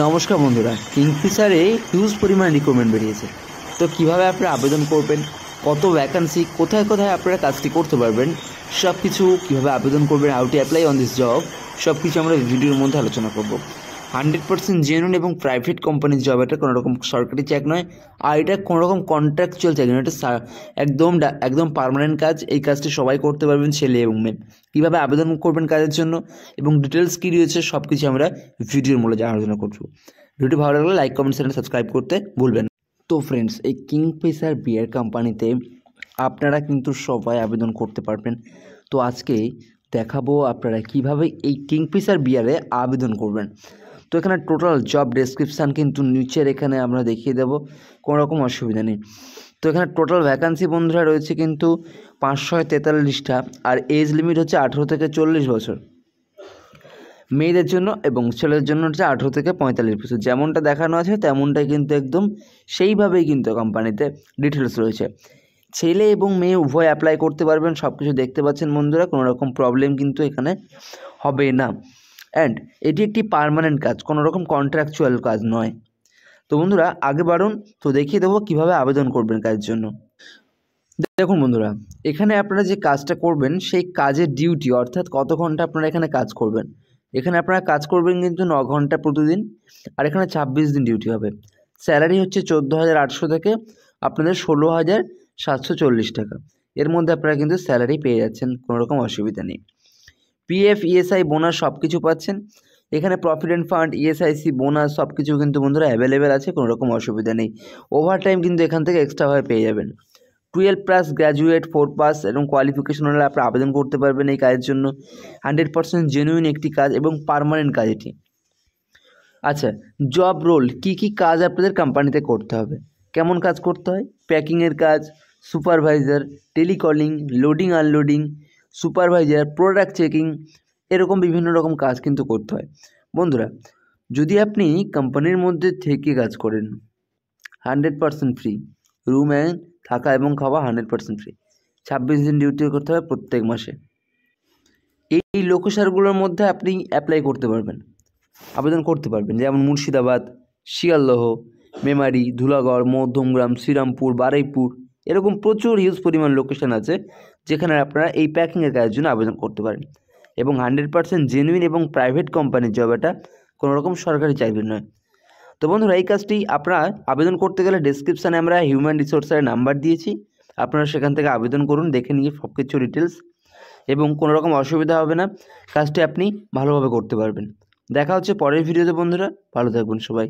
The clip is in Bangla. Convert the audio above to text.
নমস্কার বন্ধুরা কিংফিশারে হিউজ পরিমাণ রিক্রুটমেন্ট বেরিয়েছে তো কিভাবে আপনারা আবেদন করবেন কত ভ্যাকান্সি কোথায় কোথায় আপনারা কাজটি করতে পারবেন সব কিছু কীভাবে আবেদন করবেন আউটি অ্যাপ্লাই অন দিস জব সব কিছু আমরা ভিডিওর মধ্যে আলোচনা করব হান্ড্রেড পার্সেন্ট জেনুইন এবং প্রাইভেট কোম্পানির জব এটা কোনো রকম সরকারি চেক নয় আর এটা কোনো রকম কন্ট্রাকচুয়াল চেক নয় এটা একদম একদম পারমানেন্ট কাজ এই কাজটি সবাই করতে পারবেন ছেলে এবং মেয়ে কীভাবে আবেদন করবেন কাজের জন্য এবং ডিটেলস কী রয়েছে সব কিছু আমরা ভিডিওর মূল্যে আলোচনা করবো ভিডিও ভালো লাগলে লাইক কমেন্ট চ্যানেল সাবস্ক্রাইব করতে ভুলবেন তো ফ্রেন্ডস এই কিংফিশার বিয়ার কোম্পানিতে আপনারা কিন্তু সবাই আবেদন করতে পারবেন তো আজকে দেখাবো আপনারা কিভাবে এই কিংফিশার বিয়ারে আবেদন করবেন তো এখানে টোটাল জব ডেসক্রিপশান কিন্তু নিচের এখানে আমরা দেখিয়ে দেবো কোনো রকম অসুবিধা নেই তো এখানে টোটাল ভ্যাকান্সি বন্ধুরা রয়েছে কিন্তু পাঁচশো তেতাল্লিশটা আর এজ লিমিট হচ্ছে আঠেরো থেকে চল্লিশ বছর মেয়েদের জন্য এবং ছেলেদের জন্য হচ্ছে আঠেরো থেকে পঁয়তাল্লিশ বছর যেমনটা দেখানো আছে তেমনটাই কিন্তু একদম সেইভাবেই কিন্তু কোম্পানিতে ডিটেলস রয়েছে ছেলে এবং মেয়ে উভয় অ্যাপ্লাই করতে পারবেন সব কিছু দেখতে পাচ্ছেন বন্ধুরা কোনো রকম প্রবলেম কিন্তু এখানে হবে না অ্যান্ড এটি একটি পারমানেন্ট কাজ কোনো রকম কন্ট্রাকচুয়াল কাজ নয় তো বন্ধুরা আগে বাড়ুন তো দেখিয়ে দেবো কিভাবে আবেদন করবেন কাজের জন্য দেখুন বন্ধুরা এখানে আপনারা যে কাজটা করবেন সেই কাজের ডিউটি অর্থাৎ কত ঘন্টা আপনারা এখানে কাজ করবেন এখানে আপনারা কাজ করবেন কিন্তু ন ঘন্টা প্রতিদিন আর এখানে ছাব্বিশ দিন ডিউটি হবে স্যালারি হচ্ছে চোদ্দো হাজার আটশো থেকে আপনাদের ষোলো হাজার সাতশো চল্লিশ টাকা এর মধ্যে আপনারা কিন্তু স্যালারি পেয়ে যাচ্ছেন কোনো রকম অসুবিধা নেই পিএফ ইএসআই বোনাস সব কিছু পাচ্ছেন এখানে অ্যান্ড ফান্ড ইএসআইসি বোনাস সব কিছু কিন্তু বন্ধুরা অ্যাভেলেবেল আছে কোনো রকম অসুবিধা নেই ওভার টাইম কিন্তু এখান থেকে এক্সট্রাভাবে পেয়ে যাবেন twelve plus graduate four pass এবং কোয়ালিফিকেশন হলে আপনি আবেদন করতে পারবেন এই কাজের জন্য হান্ড্রেড পার্সেন্ট জেনুইন একটি কাজ এবং পারমানেন্ট কাজ এটি আচ্ছা জব রোল কি কি কাজ আপনাদের কোম্পানিতে করতে হবে কেমন কাজ করতে হয় প্যাকিংয়ের কাজ supervisor telecalling loading unloading supervisor product checking এরকম বিভিন্ন রকম কাজ কিন্তু করতে হয় বন্ধুরা যদি আপনি কোম্পানির মধ্যে থেকে কাজ করেন hundred percent free room and থাকা এবং খাওয়া হান্ড্রেড পারসেন্ট ফ্রি ছাব্বিশ দিন ডিউটি করতে হবে প্রত্যেক মাসে এই লোকসারগুলোর মধ্যে আপনি অ্যাপ্লাই করতে পারবেন আবেদন করতে পারবেন যেমন মুর্শিদাবাদ শিয়ালদহ মেমারি ধুলাগড় মধ্যমগ্রাম শ্রীরামপুর বারুইপুর এরকম প্রচুর হিউজ পরিমাণ লোকেশান আছে যেখানে আপনারা এই প্যাকিংয়ের কাজের জন্য আবেদন করতে পারেন এবং হান্ড্রেড পার্সেন্ট জেনুইন এবং প্রাইভেট কোম্পানির জব এটা কোনো রকম সরকারি চাকরি নয় তো বন্ধুরা এই কাজটি আপনার আবেদন করতে গেলে ডিসক্রিপশানে আমরা হিউম্যান রিসোর্সের নাম্বার দিয়েছি আপনারা সেখান থেকে আবেদন করুন দেখে নিয়ে সব কিছু ডিটেলস এবং কোনো রকম অসুবিধা হবে না কাজটি আপনি ভালোভাবে করতে পারবেন দেখা হচ্ছে পরের ভিডিওতে বন্ধুরা ভালো থাকবেন সবাই